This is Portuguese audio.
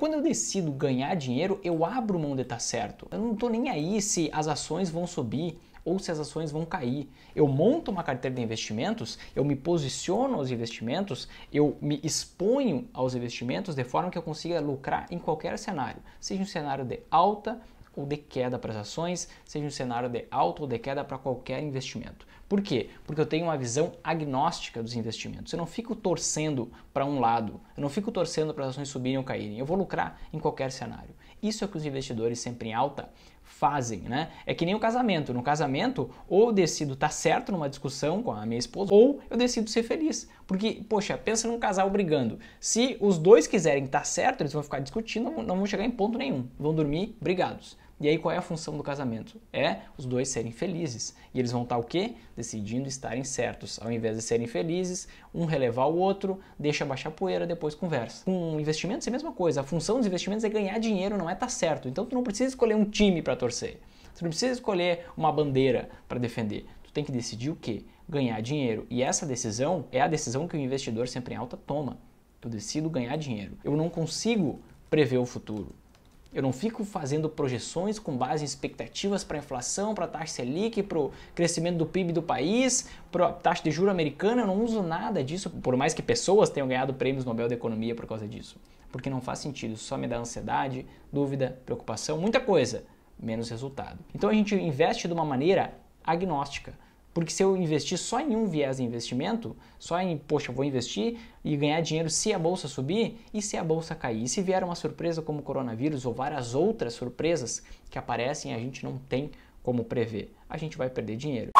Quando eu decido ganhar dinheiro, eu abro mão de estar tá certo. Eu não estou nem aí se as ações vão subir ou se as ações vão cair. Eu monto uma carteira de investimentos, eu me posiciono aos investimentos, eu me exponho aos investimentos de forma que eu consiga lucrar em qualquer cenário, seja um cenário de alta, ou de queda para as ações, seja um cenário de alta ou de queda para qualquer investimento. Por quê? Porque eu tenho uma visão agnóstica dos investimentos. Eu não fico torcendo para um lado, eu não fico torcendo para as ações subirem ou caírem. Eu vou lucrar em qualquer cenário. Isso é o que os investidores sempre em alta fazem, né? É que nem o casamento. No casamento, ou eu decido estar tá certo numa discussão com a minha esposa, ou eu decido ser feliz. Porque, poxa, pensa num casal brigando. Se os dois quiserem estar tá certo, eles vão ficar discutindo, não vão chegar em ponto nenhum. Vão dormir brigados. E aí qual é a função do casamento? É os dois serem felizes. E eles vão estar o quê? Decidindo estarem certos. Ao invés de serem felizes, um relevar o outro, deixa baixar poeira, depois conversa. Com investimentos é a mesma coisa. A função dos investimentos é ganhar dinheiro, não é estar tá certo. Então tu não precisa escolher um time para torcer. Tu não precisa escolher uma bandeira para defender. Tu tem que decidir o quê? Ganhar dinheiro. E essa decisão é a decisão que o investidor sempre em alta toma. Eu decido ganhar dinheiro. Eu não consigo prever o futuro. Eu não fico fazendo projeções com base em expectativas para inflação, para taxa Selic, para o crescimento do PIB do país, para taxa de juro americana. Eu não uso nada disso, por mais que pessoas tenham ganhado prêmios Nobel da Economia por causa disso. Porque não faz sentido, só me dá ansiedade, dúvida, preocupação, muita coisa, menos resultado. Então a gente investe de uma maneira agnóstica. Porque se eu investir só em um viés de investimento, só em, poxa, vou investir e ganhar dinheiro se a bolsa subir e se a bolsa cair. E se vier uma surpresa como o coronavírus ou várias outras surpresas que aparecem, a gente não tem como prever. A gente vai perder dinheiro.